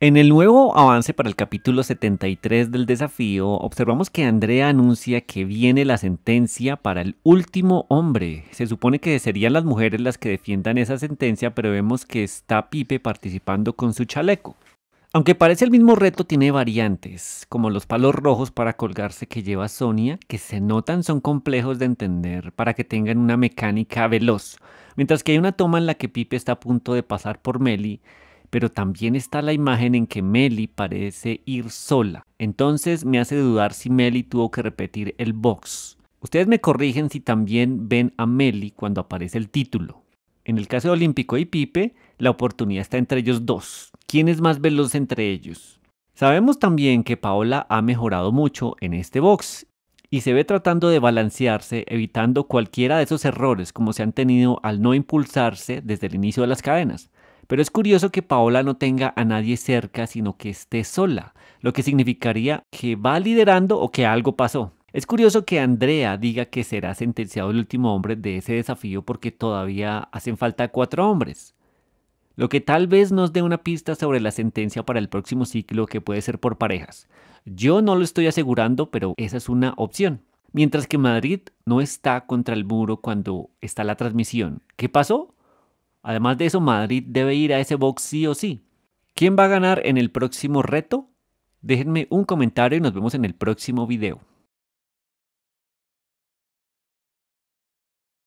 En el nuevo avance para el capítulo 73 del desafío, observamos que Andrea anuncia que viene la sentencia para el último hombre. Se supone que serían las mujeres las que defiendan esa sentencia, pero vemos que está Pipe participando con su chaleco. Aunque parece el mismo reto, tiene variantes, como los palos rojos para colgarse que lleva Sonia, que se notan son complejos de entender para que tengan una mecánica veloz. Mientras que hay una toma en la que Pipe está a punto de pasar por Meli, pero también está la imagen en que Meli parece ir sola. Entonces me hace dudar si Meli tuvo que repetir el box. Ustedes me corrigen si también ven a Meli cuando aparece el título. En el caso de Olímpico y Pipe, la oportunidad está entre ellos dos. ¿Quién es más veloz entre ellos? Sabemos también que Paola ha mejorado mucho en este box y se ve tratando de balancearse evitando cualquiera de esos errores como se han tenido al no impulsarse desde el inicio de las cadenas. Pero es curioso que Paola no tenga a nadie cerca, sino que esté sola, lo que significaría que va liderando o que algo pasó. Es curioso que Andrea diga que será sentenciado el último hombre de ese desafío porque todavía hacen falta cuatro hombres. Lo que tal vez nos dé una pista sobre la sentencia para el próximo ciclo que puede ser por parejas. Yo no lo estoy asegurando, pero esa es una opción. Mientras que Madrid no está contra el muro cuando está la transmisión. ¿Qué pasó? Además de eso, Madrid debe ir a ese box sí o sí. ¿Quién va a ganar en el próximo reto? Déjenme un comentario y nos vemos en el próximo video.